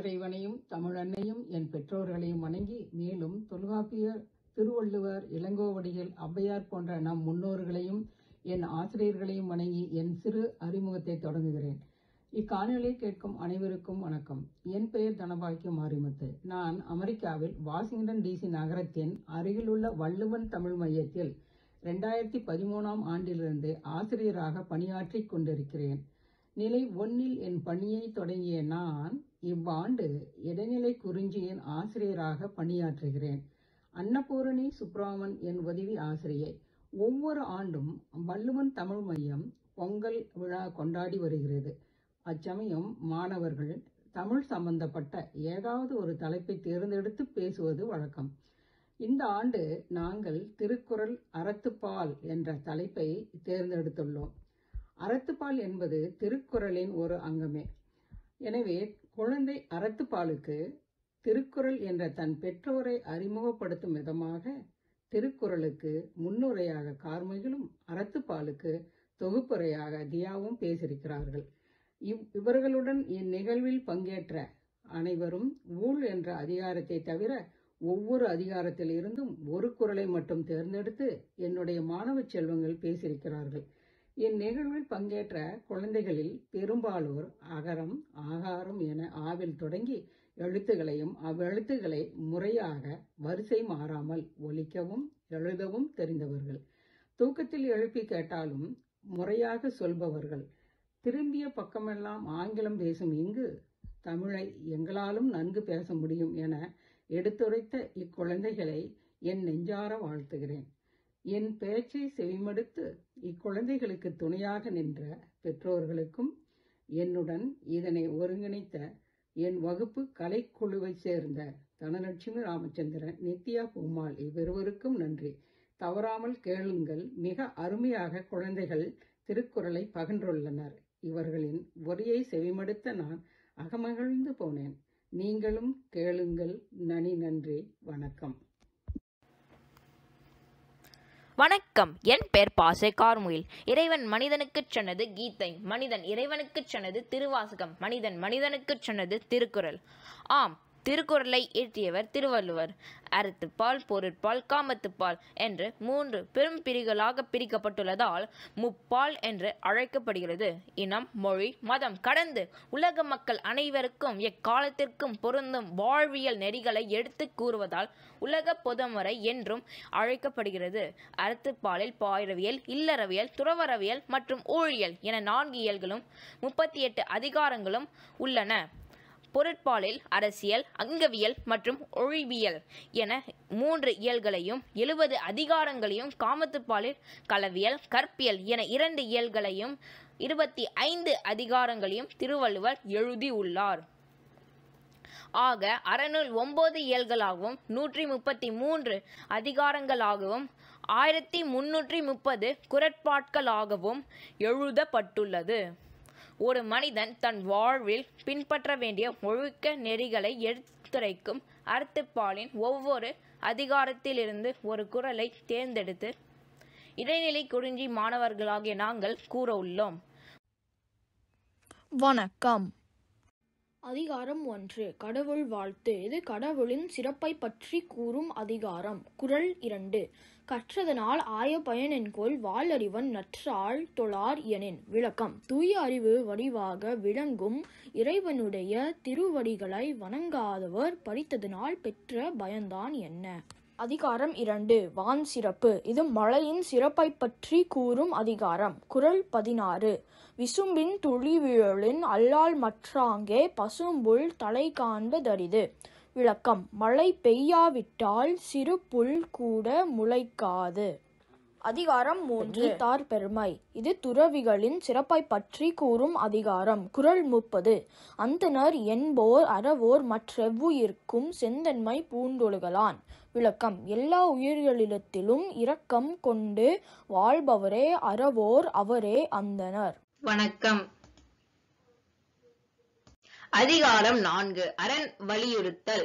இறைவனையும் தமிழன்னையும் என் பெற்றோர்களையும் வணங்கி மேலும் தொல்காப்பியர் திருவள்ளுவர் இளங்கோவடிகள் அவ்வையார் போன்ற நம் முன்னோர்களையும் என் ஆசிரியர்களையும் வணங்கி என் சிறு அறிமுகத்தை தொடங்குகிறேன் இக்காணொலியை கேட்கும் அனைவருக்கும் வணக்கம் என் பெயர் தனபாக்கியம் மாரிமுத்து நான் அமெரிக்காவில் வாஷிங்டன் டிசி நகரத்தின் அருகிலுள்ள வள்ளுவன் தமிழ் மையத்தில் ரெண்டாயிரத்தி பதிமூணாம் ஆண்டிலிருந்து ஆசிரியராக பணியாற்றிக் கொண்டிருக்கிறேன் நிலை ஒன்னில் என் பணியை தொடங்கிய நான் இவ்வாண்டு இடைநிலை குறிஞ்சியின் ஆசிரியராக பணியாற்றுகிறேன் அன்னபூரணி சுப்ராமன் என் உதவி ஆசிரியை ஒவ்வொரு ஆண்டும் வள்ளுவன் தமிழ் மையம் பொங்கல் விழா கொண்டாடி வருகிறது அச்சமயம் மாணவர்கள் தமிழ் சம்பந்தப்பட்ட ஏதாவது ஒரு தலைப்பை தேர்ந்தெடுத்து பேசுவது வழக்கம் இந்த ஆண்டு நாங்கள் திருக்குறள் அறத்துப்பால் என்ற தலைப்பை தேர்ந்தெடுத்துள்ளோம் அறத்துப்பால் என்பது திருக்குறளின் ஒரு அங்கமே எனவே குழந்தை அறத்துப்பாலுக்கு திருக்குறள் என்ற தன் பெற்றோரை அறிமுகப்படுத்தும் விதமாக திருக்குறளுக்கு முன்னுரையாக கார்மைகளும் அறத்துப்பாலுக்கு தொகுப்புரையாக தியாவும் பேசியிருக்கிறார்கள் இவ் இவர்களுடன் இந்நிகழ்வில் பங்கேற்ற அனைவரும் ஊழ் என்ற அதிகாரத்தை தவிர ஒவ்வொரு அதிகாரத்தில் இருந்தும் ஒரு குரலை மட்டும் தேர்ந்தெடுத்து என்னுடைய மாணவ செல்வங்கள் பேசியிருக்கிறார்கள் இந்நிகழ்வில் பங்கேற்ற குழந்தைகளில் பெரும்பாலோர் அகரம் ஆகாரம் என ஆவில் தொடங்கி எழுத்துகளையும் அவ்வெழுத்துக்களை முறையாக வரிசை மாறாமல் ஒலிக்கவும் எழுதவும் தெரிந்தவர்கள் தூக்கத்தில் எழுப்பி கேட்டாலும் முறையாக சொல்பவர்கள் திரும்பிய பக்கமெல்லாம் ஆங்கிலம் பேசும் இங்கு தமிழை எங்களாலும் நன்கு பேச முடியும் என எடுத்துரைத்த இக்குழந்தைகளை என் நெஞ்சார வாழ்த்துகிறேன் என் பேச்சை செவிமடுத்து இக்குழந்தைகளுக்கு துணையாக நின்ற பெற்றோர்களுக்கும் என்னுடன் இதனை ஒருங்கிணைத்த என் வகுப்பு கலைக்குழுவை சேர்ந்த தனலட்சுமி ராமச்சந்திரன் நித்யா பூமால் இவ்வொருவருக்கும் நன்றி தவறாமல் கேளுங்கள் மிக அருமையாக குழந்தைகள் திருக்குறளை பகின்றுள்ளனர் இவர்களின் உரையை செவிமடுத்த நான் அகமகிழ்ந்து போனேன் நீங்களும் கேளுங்கள் நனி நன்றி வணக்கம் வணக்கம் என் பெயர் பாசே கார்முயில் இறைவன் மனிதனுக்குச் சொன்னது கீதை மனிதன் இறைவனுக்குச் சொன்னது திருவாசகம் மனிதன் மனிதனுக்குச் சொன்னது திருக்குறள் ஆம் திருக்குறளை இயற்றியவர் திருவள்ளுவர் அறத்துப்பால் பொருட்பால் காமத்துப்பால் என்று மூன்று பெரும் பிரிவுகளாக பிரிக்கப்பட்டுள்ளதால் முப்பால் என்று அழைக்கப்படுகிறது இனம் மொழி மதம் கடந்து உலக மக்கள் அனைவருக்கும் எக்காலத்திற்கும் பொருந்தும் வாழ்வியல் நெறிகளை எடுத்து கூறுவதால் உலக பொதுமுறை என்றும் அழைக்கப்படுகிறது அறத்துப்பாலில் பாயிரவியல் இல்லறவியல் துறவரவியல் மற்றும் ஊழியல் என நான்கு இயல்களும் முப்பத்தி எட்டு அதிகாரங்களும் உள்ளன பொருட்பாலில் அரசியல் அங்கவியல் மற்றும் ஒழிவியல் என மூன்று இயல்களையும் எழுபது அதிகாரங்களையும் காமத்துப்பாலில் களவியல் கற்பியல் என இரண்டு இயல்களையும் இருபத்தி ஐந்து அதிகாரங்களையும் திருவள்ளுவர் எழுதியுள்ளார் ஆக அறநூல் ஒன்பது இயல்களாகவும் நூற்றி முப்பத்தி மூன்று அதிகாரங்களாகவும் ஆயிரத்தி முன்னூற்றி முப்பது குரட்பாட்களாகவும் எழுதப்பட்டுள்ளது ஒரு மனிதன் தன் வாழ்வில் பின்பற்ற வேண்டிய ஒழுக்க நெறிகளை எடுத்துரைக்கும் அறத்துப்பாலின் ஒவ்வொரு அதிகாரத்திலிருந்து ஒரு குரலை தேர்ந்தெடுத்து இடைநிலை குறிஞ்சி மாணவர்களாகிய நாங்கள் கூற உள்ளோம் வணக்கம் அதிகாரம் ஒன்று கடவுள் வாழ்த்து இது கடவுளின் சிறப்பை பற்றி கூறும் அதிகாரம் குரல் இரண்டு கற்றதனால் ஆய பயன் வால் அறிவன் நற்றாள் தொழார் எனின் விளக்கம் தூய அறிவு வடிவாக விளங்கும் இறைவனுடைய திருவடிகளை வணங்காதவர் படித்ததனால் பெற்ற பயன்தான் என்ன அதிகாரம் இரண்டு வான் சிறப்பு இது மழையின் சிறப்பை பற்றி கூறும் அதிகாரம் குரல் பதினாறு விசும்பின் துளிவிழலின் அல்லால் மற்றாங்கே பசும்புல் தலை காண்பதரிது விளக்கம் மழை பெய்யாவிட்டால் சிறு புல் கூட முளைக்காது அதிகாரம் மூன்று தார் பெருமை இது துறவிகளின் சிறப்பை பற்றி கூறும் அதிகாரம் குரல் முப்பது அந்தனர் என்போர் அறவோர் மற்றெவ்வுயிர்க்கும் செந்தன்மை பூண்டொழுகலான் விளக்கம் எல்லா உயிர்களிடத்திலும் இரக்கம் கொண்டு வாழ்பவரே அறவோர் அவரே அந்தனர் வணக்கம் அதிகாரம் நான்கு அரண் வலியுறுத்தல்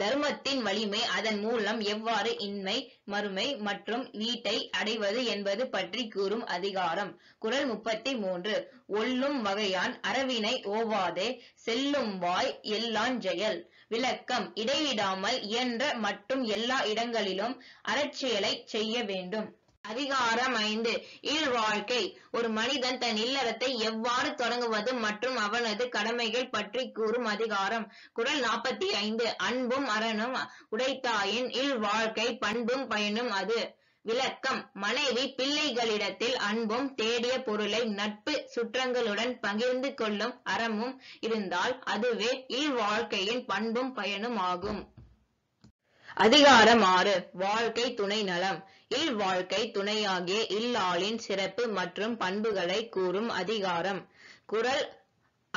தர்மத்தின் வலிமை அதன் மூலம் எவ்வாறு இன்மை மறுமை மற்றும் வீட்டை அடைவது என்பது பற்றி கூறும் அதிகாரம் குரல் முப்பத்தி மூன்று ஒல்லும் வகையான் அரவினை ஓவாதே செல்லும் வாய் எல்லான் ஜெயல் விளக்கம் இடைவிடாமல் இயன்ற மற்றும் எல்லா இடங்களிலும் அறச்செயலை செய்ய வேண்டும் அதிகாரம் ஐந்து இல்வாழ்க்கை ஒரு மனிதன் தன் இல்லறத்தை எவ்வாறு தொடங்குவது மற்றும் அவனது கடமைகள் பற்றி கூறும் அதிகாரம் குரல் நாற்பத்தி ஐந்து அன்பும் அறனும் உடைத்தாயின் இல்வாழ்க்கை பண்பும் பயனும் அது விளக்கம் மனைவி பிள்ளைகளிடத்தில் அன்பும் தேடிய பொருளை நட்பு சுற்றங்களுடன் பகிர்ந்து கொள்ளும் அறமும் இருந்தால் அதுவே இல்வாழ்க்கையின் பண்பும் பயனும் ஆகும் அதிகாரம் ஆறு வாழ்க்கை துணை நலம் இல் வாழ்க்கை துணையாகிய இல்லாளின் சிறப்பு மற்றும் பண்புகளை கூறும் அதிகாரம் குரல்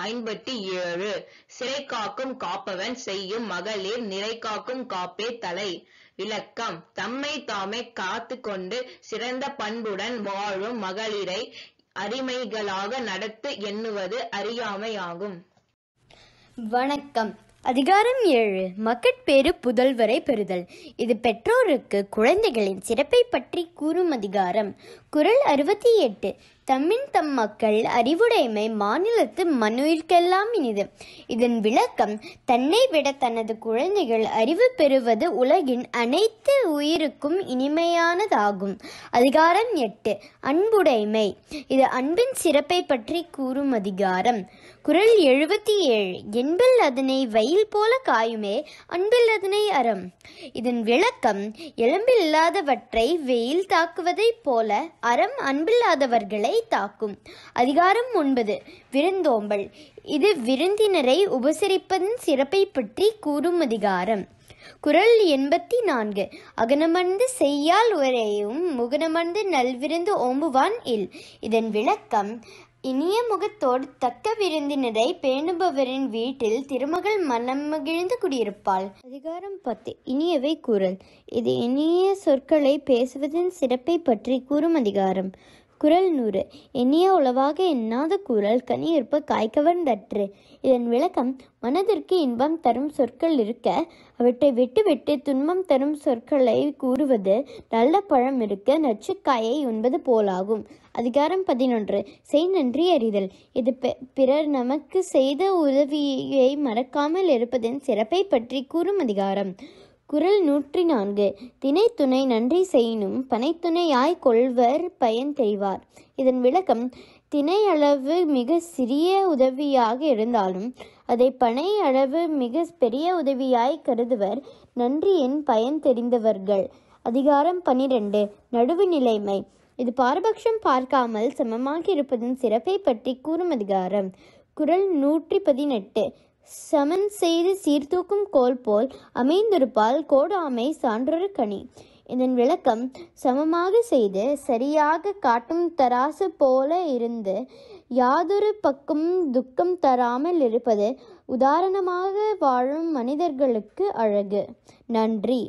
ஐம்பத்தி ஏழு சிறை காக்கும் காப்பவன் செய்யும் மகளிர் நிறை காக்கும் காப்பே தலை விளக்கம் தம்மை தாமே காத்து கொண்டு சிறந்த பண்புடன் வாழும் மகளிரை அடிமைகளாக நடத்து எண்ணுவது அறியாமையாகும் வணக்கம் அதிகாரம் ஏழு மக்கட்பேறு புதல்வரை பெறுதல் இது பெற்றோருக்கு குழந்தைகளின் சிறப்பை பற்றி கூறும் அதிகாரம் குரல் அறுபத்தி எட்டு தம்மின் தம் மக்கள் அறிவுடைமை மாநிலத்து மனுவிற்கெல்லாம் இனிது இதன் விளக்கம் தன்னை விட தனது குழந்தைகள் அறிவு பெறுவது உலகின் அனைத்து உயிருக்கும் இனிமையானதாகும் அதிகாரம் எட்டு அன்புடைமை இது அன்பின் சிறப்பை பற்றி கூறும் அதிகாரம் குரல் எழுபத்தி ஏழு என்பில் அதனை வயல் போல காயுமே அன்பில் அதனை அறம் இதன் விளக்கம் எலும்பில்லாதவற்றை வெயில் தாக்குவதைப் போல அறம் அன்பில்லாதவர்களை தாக்கும் அதிகாரம் ஒன்பது விருந்தோம்பல் இது விருந்தினரை உபசரிப்பதன் சிறப்பை பற்றி கூறும் அதிகாரம் குரல் எண்பத்தி நான்கு அகனமர்ந்து செய்யால் உரையும் முகனமர்ந்து நல்விருந்து ஓம்புவான் இல் இதன் விளக்கம் இனிய முகத்தோடு தக்க விருந்தினரை பேணுபவரின் வீட்டில் திருமகள் மனம் மகிழ்ந்து குடியிருப்பாள் அதிகாரம் பத்து இனியவை கூறல் இது இனிய சொற்களை பேசுவதன் சிறப்பை பற்றி கூறும் அதிகாரம் குரல் நூறு எண்ணிய உளவாக எண்ணாத குரல் கனியிருப்ப காய்கவர்ந்தற்று இதன் விளக்கம் மனதிற்கு இன்பம் தரும் சொற்கள் இருக்க அவற்றை விட்டு விட்டு துன்பம் தரும் சொற்களை கூறுவது நல்ல பழம் இருக்க நச்சுக்காயை உண்பது போலாகும் அதிகாரம் பதினொன்று செய் நன்றி அறிதல் இது பிறர் நமக்கு செய்த உதவியை மறக்காமல் இருப்பதன் சிறப்பை பற்றி கூறும் அதிகாரம் குரல் நூற்றி நான்கு தினைத்துணை நன்றி செய்யினும் பனைத்துணையாய் கொள்வர் பயன் தெரிவார் இதன் விளக்கம் தினை அளவு மிக சிறிய உதவியாக இருந்தாலும் அதை பனை அளவு மிக பெரிய உதவியாய் கருதுவர் நன்றியின் பயன் தெரிந்தவர்கள் அதிகாரம் பனிரெண்டு நடுவு நிலைமை இது பாரபட்சம் பார்க்காமல் சமமாக இருப்பதன் சிறப்பை பற்றி கூறும் அதிகாரம் குரல் நூற்றி பதினெட்டு சமன் செய்து சீர்தூக்கும் கோல் போல் அமைந்திருப்பால் கோடாமை சான்றொரு கனி இதன் விளக்கம் சமமாக செய்து சரியாக காட்டும் தராசு போல இருந்து யாதொரு பக்கம் துக்கம் தராமல் இருப்பது உதாரணமாக வாழும் மனிதர்களுக்கு அழகு நன்றி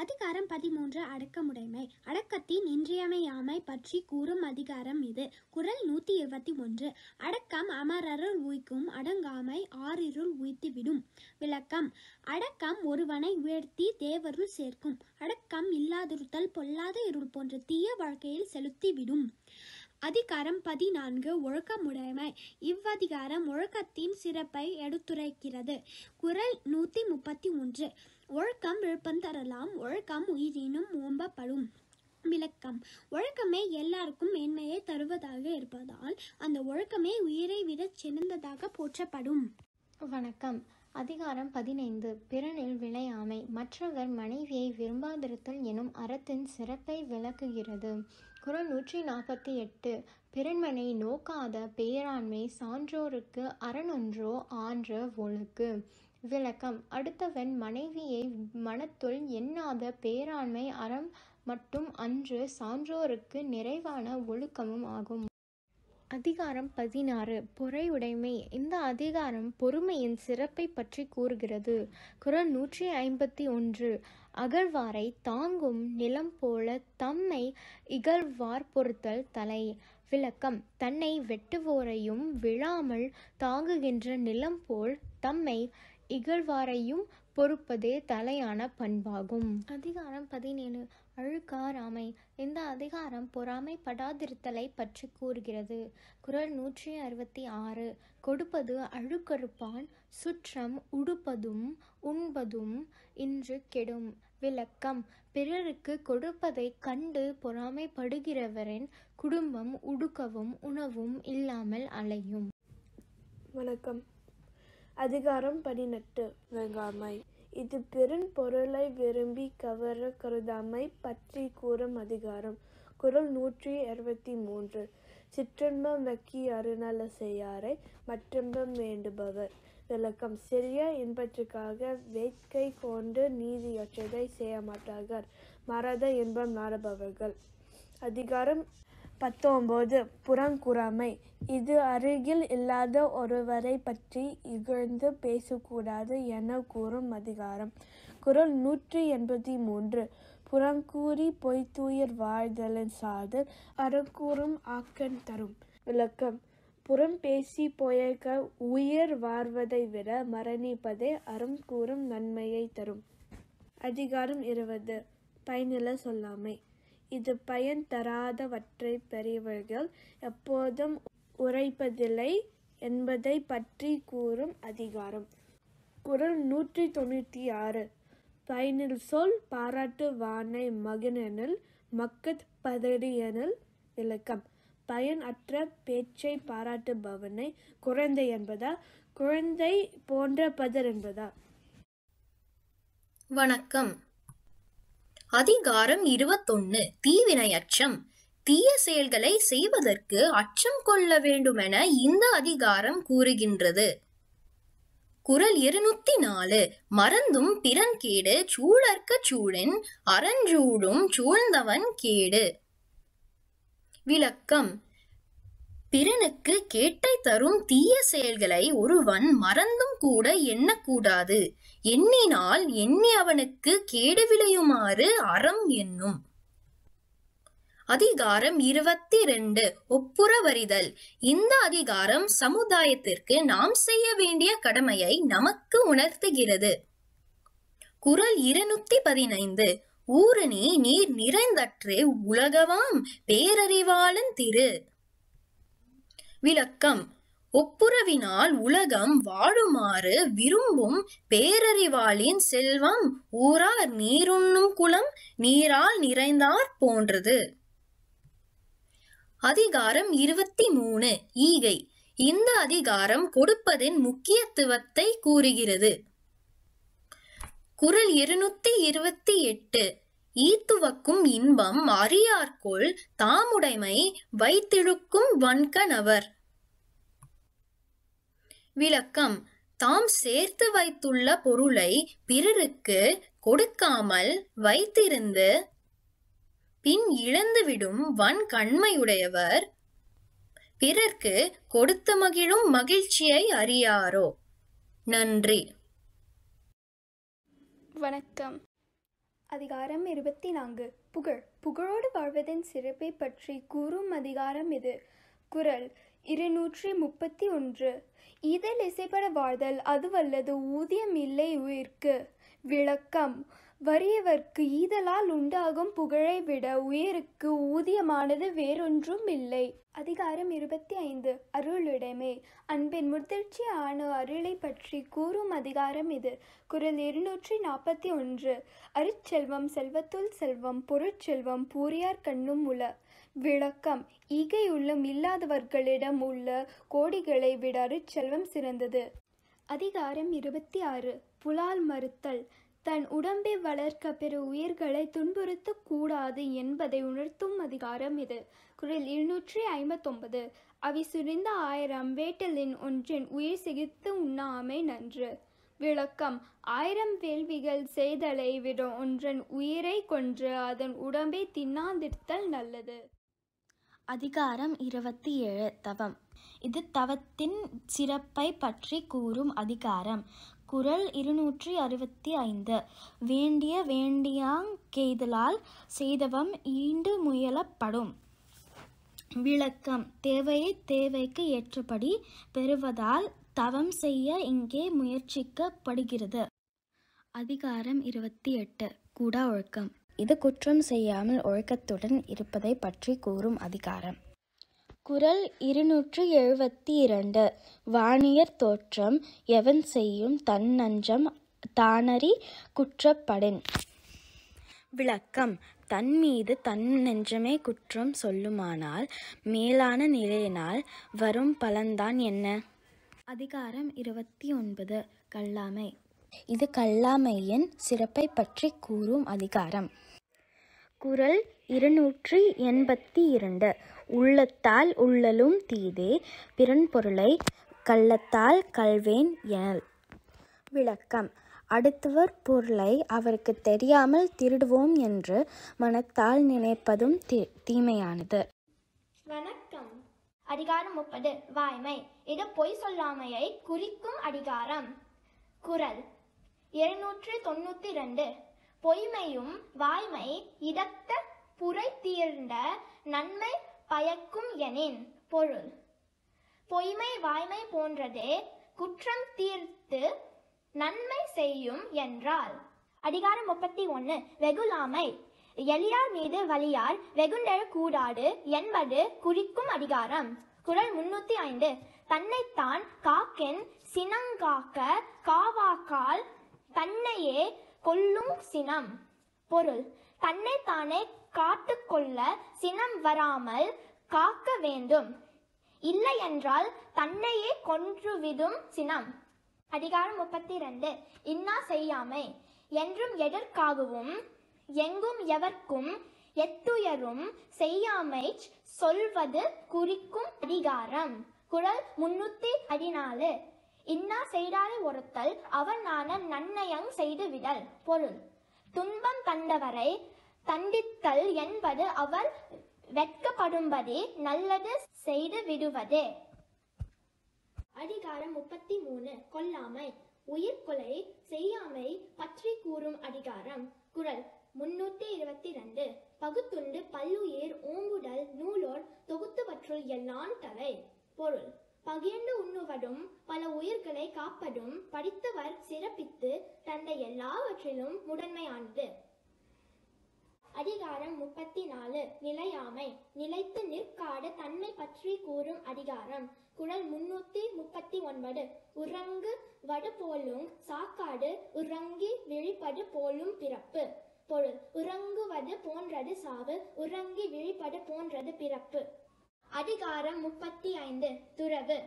அதிகாரம் பதிமூன்று அடக்கமுடைமை அடக்கத்தின் இன்றியமையாமை பற்றி கூறும் அதிகாரம் இது குரல் நூத்தி இருபத்தி ஒன்று அடக்கம் அமரருள் உய்க்கும் அடங்காமை ஆறிருள் உய்த்துவிடும் விளக்கம் அடக்கம் ஒருவனை உயர்த்தி தேவருள் சேர்க்கும் அடக்கம் இல்லாதிருத்தல் பொல்லாத இருள் போன்ற தீய வாழ்க்கையில் செலுத்திவிடும் அதிகாரம் பதினான்கு ஒழுக்கமுடைமை இவ்வதிகாரம் ஒழுக்கத்தின் சிறப்பை எடுத்துரைக்கிறது குரல் நூத்தி முப்பத்தி ஒன்று ஒழுக்கம் விழுப்பம் தரலாம் ஒழுக்கம் உயிரினும் ஓம்பப்படும் விளக்கம் ஒழுக்கமே எல்லாருக்கும் மேன்மையை தருவதாக இருப்பதால் அந்த ஒழுக்கமே உயிரை விட சிறந்ததாக போற்றப்படும் வணக்கம் அதிகாரம் பதினைந்து பிறனில் விளையாமை மற்றவர் மனைவியை விரும்பாதிருத்தல் எனும் அறத்தின் சிறப்பை விளக்குகிறது குரல் நூற்றி நாற்பத்தி எட்டு பிறன்மனை நோக்காத பேராண்மை சான்றோருக்கு அறனொன்றோ ஆன்ற ஒழுக்கு விளக்கம் அடுத்தவன் மனைவியை மனத்துள் எண்ணாத பேராண்மை அறம் மட்டும் அன்று சான்றோருக்கு நிறைவான ஒழுக்கமும் ஆகும் அதிகாரம் பதினாறு பொறையுடைமை இந்த அதிகாரம் பொறுமையின் சிறப்பை பற்றி கூறுகிறது குரல் நூற்றி ஐம்பத்தி ஒன்று அகழ்வாரை தாங்கும் நிலம் போல தம்மை இகழ்வார் பொறுத்தல் தலை விளக்கம் தன்னை வெட்டுவோரையும் விழாமல் தாங்குகின்ற நிலம் போல் தம்மை இகழ்வாரையும் பொறுப்பதே தலையான பண்பாகும் அதிகாரம் பதினேழு அழுக்காராமை இந்த அதிகாரம் பொறாமைப்படாதிருத்தலை பற்றி கூறுகிறது குரல் நூற்றி அறுபத்தி ஆறு கொடுப்பது அழுக்கறுப்பான் சுற்றம் உடுப்பதும் உண்பதும் இன்று கெடும் விளக்கம் பிறருக்கு கொடுப்பதை கண்டு பொறாமைப்படுகிறவரின் குடும்பம் உடுக்கவும் உணவும் இல்லாமல் அலையும் வணக்கம் அதிகாரம் பதினெட்டு வெங்காமை இது பெரும் பொருளை விரும்பி கவர கருதாமை பற்றி கூறும் அதிகாரம் குரல் நூற்றி அறுபத்தி மூன்று சிற்றன்பம் வக்கி அருணல செய்யாரை மற்றம்பம் வேண்டுபவர் விளக்கம் சிறிய இன்பத்திற்காக வேட்கை கொண்டு நீதியற்றதை செய்ய மாட்டார்கள் மறத இன்பம் நாடுபவர்கள் அதிகாரம் பத்தொம்போது புறங்குறாமை இது அருகில் இல்லாத ஒருவரை பற்றி இகழ்ந்து பேசக்கூடாது என கூறும் அதிகாரம் குரல் நூற்றி எண்பத்தி மூன்று புறங்கூறி பொய்த்துயிர் வாழ்தலின் சாதல் அறக்கூறும் ஆக்கன் தரும் விளக்கம் புறம் பேசி பொயக்க உயிர் வாழ்வதை விட மரணிப்பதே அறம் கூறும் நன்மையை தரும் அதிகாரம் இருபது பயனில சொல்லாமை இது பயன் தராதவற்றை பெரியவர்கள் எப்போதும் உரைப்பதில்லை என்பதை பற்றி கூறும் அதிகாரம் குரல் நூற்றி தொண்ணூற்றி ஆறு பயனில் சொல் பாராட்டு வானை மகனெனில் மக்கத் பதடியனில் விளக்கம் பயன் அற்ற பேச்சை பாராட்டுபவனை குழந்தை என்பதா குழந்தை போன்ற பதர் என்பதா வணக்கம் அதிகாரம் இருபத்தொன்னு தீவினை அச்சம் தீய செயல்களை செய்வதற்கு அச்சம் கொள்ள வேண்டுமென இந்த அதிகாரம் கூறுகின்றது குரல் இருநூத்தி நாலு மறந்தும் பிறன் கேடு சூழற்க சூழன் அறஞ்சூடும் சூழ்ந்தவன் கேடு விளக்கம் பிறனுக்கு கேட்டை தரும் தீய செயல்களை ஒருவன் மறந்தும் கூட எண்ணக்கூடாது எண்ணினால் எண்ணி அவனுக்கு கேடு விளையுமாறு அறம் என்னும் அதிகாரம் இருபத்தி ரெண்டு ஒப்புரவறிதல் இந்த அதிகாரம் சமுதாயத்திற்கு நாம் செய்ய வேண்டிய கடமையை நமக்கு உணர்த்துகிறது குரல் இருநூத்தி பதினைந்து ஊரணி நீர் நிறைந்தற்றே உலகவாம் பேரறிவாளன் திரு விளக்கம் ஒப்புரவினால் உலகம் வாழுமாறு விரும்பும் பேரறிவாளின் செல்வம் ஊரார் நீருண்ணும் குளம் நீரால் நிறைந்தார் போன்றது அதிகாரம் இருபத்தி மூணு ஈகை இந்த அதிகாரம் கொடுப்பதின் முக்கியத்துவத்தை கூறுகிறது குரல் இருநூத்தி இருபத்தி எட்டு ஈத்துவக்கும் இன்பம் அறியார்கொள் தாமுடைமை வைத்திழுக்கும் வன்கணவர் விளக்கம் தாம் சேர்த்து வைத்துள்ள பொருளை பிறருக்கு கொடுக்காமல் வைத்திருந்து பின் இழந்துவிடும் வன்கண்மையுடையவர் பிறர்க்கு கொடுத்து மகிழும் மகிழ்ச்சியை அறியாரோ நன்றி வணக்கம் அதிகாரம் இருபத்தி நான்கு புகழ் புகழோடு வாழ்வதன் சிறப்பை பற்றி கூறும் அதிகாரம் இது குரல் இருநூற்றி முப்பத்தி ஒன்று இதழ் இசைப்பட வாழ்தல் அதுவல்லது ஊதியம் இல்லை உயிர்க்கு விளக்கம் வறியவர்க்கு ஈதலால் உண்டாகும் புகழை விட உயருக்கு ஊதியமானது வேறொன்றும் இல்லை அதிகாரம் இருபத்தி ஐந்து அருளுடைமை அன்பின் முதிர்ச்சி ஆன அருளை பற்றி கூறும் அதிகாரம் இது குரல் இருநூற்றி நாற்பத்தி ஒன்று அருச்செல்வம் செல்வத்துள் செல்வம் பொருட்செல்வம் பூரியார் கண்ணும் உல விளக்கம் ஈகை உள்ளம் இல்லாதவர்களிடம் உள்ள கோடிகளை விட அருச்செல்வம் சிறந்தது அதிகாரம் இருபத்தி ஆறு புலால் மறுத்தல் தன் உடம்பை வளர்க்க பிற உயிர்களை கூடாது என்பதை உணர்த்தும் அதிகாரம் இது குரல் இருநூற்றி ஐம்பத்தொன்பது அவை சுரிந்த ஆயிரம் வேட்டலின் ஒன்றின் உயிர் சிகித்து உண்ணாமை நன்று விளக்கம் ஆயிரம் வேள்விகள் செய்தலை விட ஒன்றன் உயிரை கொன்று அதன் உடம்பை தின்னாந்திருத்தல் நல்லது அதிகாரம் இருபத்தி ஏழு தவம் இது தவத்தின் சிறப்பை பற்றி கூறும் அதிகாரம் குரல் இருநூற்றி அறுபத்தி ஐந்து வேண்டிய வேண்டியாங் கெய்தலால் செய்தவம் ஈண்டு முயலப்படும் விளக்கம் தேவையை தேவைக்கு ஏற்றபடி பெறுவதால் தவம் செய்ய இங்கே முயற்சிக்கப்படுகிறது அதிகாரம் இருபத்தி எட்டு கூட ஒழுக்கம் இது குற்றம் செய்யாமல் ஒழுக்கத்துடன் இருப்பதை பற்றி கூறும் அதிகாரம் குரல் இருநூற்று எழுபத்தி இரண்டு வாணியர் தோற்றம் எவன் செய்யும் தன்னஞ்சம் தானறி குற்றப்படன் விளக்கம் தன் மீது தன் நெஞ்சமே குற்றம் சொல்லுமானால் மேலான நிலையினால் வரும் பலன்தான் என்ன அதிகாரம் இருபத்தி ஒன்பது கல்லாமை இது கல்லாமையின் சிறப்பை பற்றி கூறும் அதிகாரம் குரல் இருநூற்றி எண்பத்தி இரண்டு உள்ளத்தால் உள்ளலும் தீதே பிறன் பொருளை கள்ளத்தால் கல்வேன் எனல் விளக்கம் அடுத்தவர் பொருளை அவருக்கு தெரியாமல் திருடுவோம் என்று மனத்தால் நினைப்பதும் தீ தீமையானது வணக்கம் அதிகாரம் முப்பது வாய்மை இது பொய் சொல்லாமையை குறிக்கும் அதிகாரம் குரல் இருநூற்றி தொண்ணூற்றி ரெண்டு பொய்மையும் வாய்மை இதத்த புரை தீர்ந்த நன்மை பயக்கும் எனின் பொருள் பொய்மை வாய்மை போன்றதே குற்றம் தீர்த்து நன்மை செய்யும் என்றால் அதிகாரம் முப்பத்தி ஒன்னு வெகுலாமை எளியார் மீது வலியார் வெகுண்டெழ கூடாது என்பது குறிக்கும் அதிகாரம் குரல் முன்னூத்தி ஐந்து தன்னைத்தான் காக்கின் சினங்காக்க காவாக்கால் தன்னையே கொல்லும் சினம் பொருள் தன்னைத்தானே காத்துக்கொள்ள சினம் வராமல் காக்க வேண்டும் இல்லையென்றால் தன்னையே கொன்றுவிடும் சினம் அதிகாரம் முப்பத்தி ரெண்டு இன்னா செய்யாமை என்றும் எதற்காகவும் எங்கும் எவர்க்கும் எத்துயரும் செய்யாமை சொல்வது குறிக்கும் அதிகாரம் குரல் முன்னூத்தி பதினாலு இன்னா செய்தாரை ஒருத்தல் அவனான நன்னயம் செய்து விடல் பொருள் துன்பம் கண்டவரை தண்டித்தல் என்பது அவர் வெட்கப்படும்படி நல்லது செய்து விடுவது அதிகாரம் முப்பத்தி மூணு கொல்லாமை உயிர் கொலை செய்யாமை பற்றி கூறும் அதிகாரம் குரல் முன்னூத்தி இருபத்தி ரெண்டு பகுத்துண்டு பல்லுயிர் ஓம்புடல் நூலோர் பற்றுள் எல்லாம் தவை பொருள் பகிர்ந்து உண்ணுவதும் பல உயிர்களை காப்பதும் படித்தவர் சிறப்பித்து தந்த எல்லாவற்றிலும் முதன்மையானது அதிகாரம் முப்பத்தி நாலு நிலையாமை நிலைத்து நிற்காடு தன்மை பற்றி கூறும் அதிகாரம் குழல் முன்னூத்தி முப்பத்தி ஒன்பது உறங்கு வடு போலும் சாக்காடு உறங்கி விழிப்படு போலும் பிறப்பு பொருள் உறங்குவது போன்றது சாவு உறங்கி விழிப்படு போன்றது பிறப்பு அதிகாரம் முப்பத்தி ஐந்து துறவு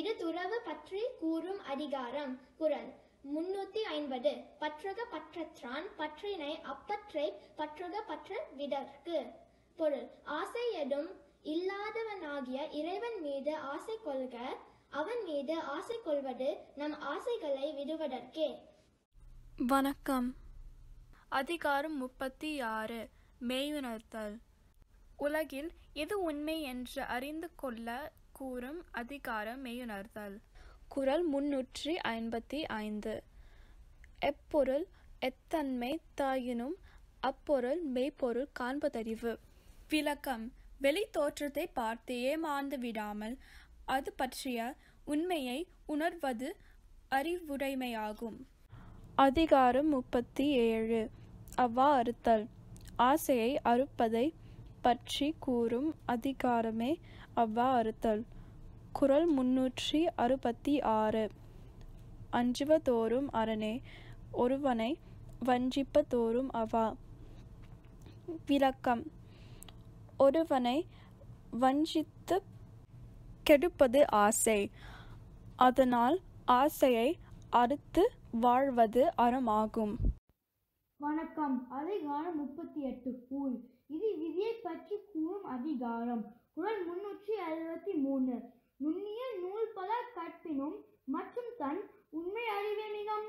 இது துறவு பற்றி கூறும் அதிகாரம் குரல் முன்னூத்தி ஐம்பது பற்றுக பற்றத்ரான் பற்றினை அப்பற்றை பற்றுக பற்ற விடற்கு பொருள் ஆசை எதும் இல்லாதவனாகிய இறைவன் மீது ஆசை கொள்க அவன் மீது ஆசை கொள்வது நம் ஆசைகளை விடுவதற்கே வணக்கம் அதிகாரம் முப்பத்தி ஆறு மெய்யுணர்த்தல் உலகில் எது உண்மை என்று அறிந்து கொள்ள கூறும் அதிகாரம் மெய்யுணர்தல் குரல் முன்னூற்றி ஐம்பத்தி ஐந்து எப்பொருள் எத்தன்மை தாயினும் அப்பொருள் மெய்ப்பொருள் காண்பதறிவு விளக்கம் வெளி தோற்றத்தை பார்த்து ஏமாந்து விடாமல் அது பற்றிய உண்மையை உணர்வது அறிவுடைமையாகும் அதிகாரம் முப்பத்தி ஏழு அவ்வா அறுத்தல் ஆசையை அறுப்பதை பற்றி கூறும் அதிகாரமே அவ்வா அறுத்தல் குரல் முன்னூற்றி அறுபத்தி ஆறு அஞ்சுவதோறும் அரணே ஒருவனை வஞ்சிப்பதோறும் அவா விளக்கம் ஒருவனை வஞ்சித்து கெடுப்பது ஆசை அதனால் ஆசையை அறுத்து வாழ்வது அறமாகும் வணக்கம் அதிகாரம் முப்பத்தி எட்டு கூழ் இது விதியை பற்றி கூறும் அதிகாரம் குரல் முன்னூற்றி அறுபத்தி மூணு நுண்ணிய நூல் பல கற்பினும் மற்றும் தன் உண்மை அறிவே மிகம்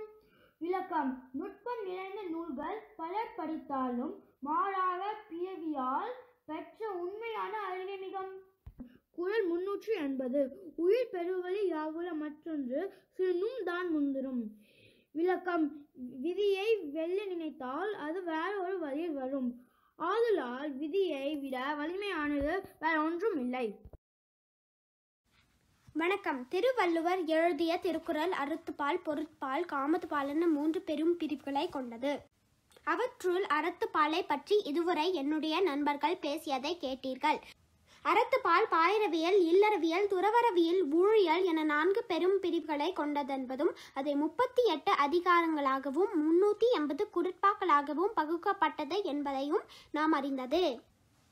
விளக்கம் நுட்பம் நிறைந்த நூல்கள் பலர் படித்தாலும் மாறாக பிறவியால் பெற்ற உண்மையான அறிவே மிகம் குரல் முன்னூற்றி எண்பது உயிர் பெறுவது யாவுல மற்றொன்று சிறுநும் தான் முந்திரும் விளக்கம் விதியை வெல்ல நினைத்தால் அது வேற ஒரு வழியில் வரும் ஆதலால் விதியை விட வலிமையானது வேற ஒன்றும் இல்லை வணக்கம் திருவள்ளுவர் எழுதிய திருக்குறள் அறுத்துப்பால் பொருட்பால் காமத்துப்பால் என மூன்று பெரும் பிரிவுகளை கொண்டது அவற்றுள் அறத்துப்பாலை பற்றி இதுவரை என்னுடைய நண்பர்கள் பேசியதை கேட்டீர்கள் அறத்துப்பால் பாயிரவியல் இல்லறவியல் துறவரவியல் ஊழியல் என நான்கு பெரும் பிரிவுகளை கொண்டதென்பதும் அதை முப்பத்தி எட்டு அதிகாரங்களாகவும் முன்னூற்றி எண்பது குறிப்பாக்களாகவும் பகுக்கப்பட்டது என்பதையும் நாம் அறிந்தது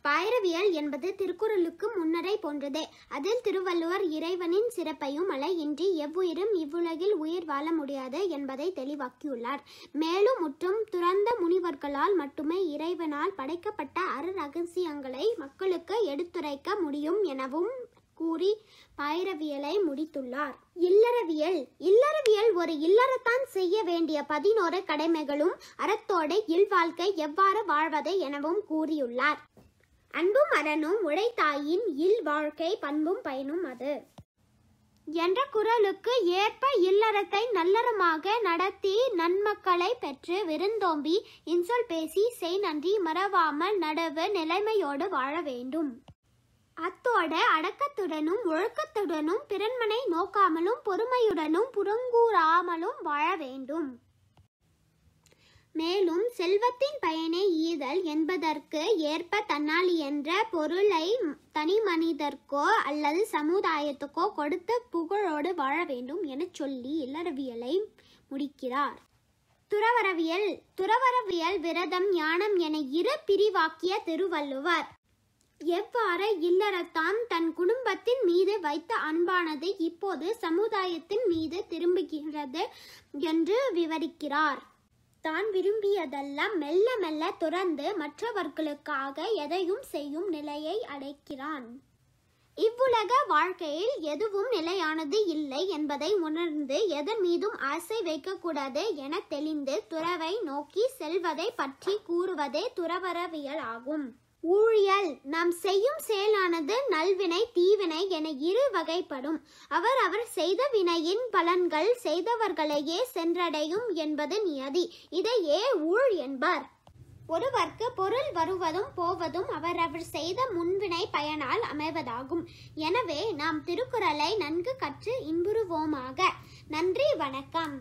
பாயிரவியல் என்பது திருக்குறளுக்கு முன்னரை போன்றதே அதில் திருவள்ளுவர் இறைவனின் சிறப்பையும் அல இன்றி எவ்வுயிரும் இவ்வுலகில் உயிர் வாழ முடியாது என்பதை தெளிவாக்கியுள்ளார் மேலும் முற்றும் துறந்த முனிவர்களால் மட்டுமே இறைவனால் படைக்கப்பட்ட அரு ரகசியங்களை மக்களுக்கு எடுத்துரைக்க முடியும் எனவும் கூறி பாயிரவியலை முடித்துள்ளார் இல்லறவியல் இல்லறவியல் ஒரு இல்லறத்தான் செய்ய வேண்டிய பதினோரு கடமைகளும் அறத்தோடு இல்வாழ்க்கை எவ்வாறு வாழ்வது எனவும் கூறியுள்ளார் அன்பும் அரணும் உடைத்தாயின் இல் வாழ்க்கை பண்பும் பயனும் அது என்ற குரலுக்கு ஏற்ப இல்லறத்தை நல்லறமாக நடத்தி நன்மக்களை பெற்று விருந்தோம்பி இன்சொல் பேசி செய் நன்றி மறவாமல் நடவு நிலைமையோடு வாழ வேண்டும் அத்தோட அடக்கத்துடனும் ஒழுக்கத்துடனும் பிறன்மனை நோக்காமலும் பொறுமையுடனும் புறங்கூறாமலும் வாழ வேண்டும் மேலும் செல்வத்தின் பயனை ஈதல் என்பதற்கு ஏற்ப தன்னால் என்ற பொருளை தனி மனிதர்க்கோ அல்லது சமுதாயத்துக்கோ கொடுத்து புகழோடு வாழ வேண்டும் என சொல்லி இல்லறவியலை முடிக்கிறார் துறவரவியல் துறவரவியல் விரதம் ஞானம் என இரு பிரிவாக்கிய திருவள்ளுவர் எவ்வாறு இல்லறத்தான் தன் குடும்பத்தின் மீது வைத்த அன்பானது இப்போது சமுதாயத்தின் மீது திரும்புகிறது என்று விவரிக்கிறார் தான் விரும்பியதெல்லாம் மெல்ல மெல்ல துறந்து மற்றவர்களுக்காக எதையும் செய்யும் நிலையை அடைக்கிறான் இவ்வுலக வாழ்க்கையில் எதுவும் நிலையானது இல்லை என்பதை உணர்ந்து எதன் மீதும் ஆசை வைக்கக்கூடாது என தெளிந்து துறவை நோக்கி செல்வதை பற்றி கூறுவதே துறவரவியல் ஆகும் ஊழியல் நாம் செய்யும் செயலானது நல்வினை தீவினை என இரு வகைப்படும் அவர் அவர் செய்த வினையின் பலன்கள் செய்தவர்களையே சென்றடையும் என்பது நியதி இதையே ஊழ் என்பார் ஒருவர்க்கு பொருள் வருவதும் போவதும் அவர் அவர் செய்த முன்வினை பயனால் அமைவதாகும் எனவே நாம் திருக்குறளை நன்கு கற்று இன்புறுவோமாக நன்றி வணக்கம்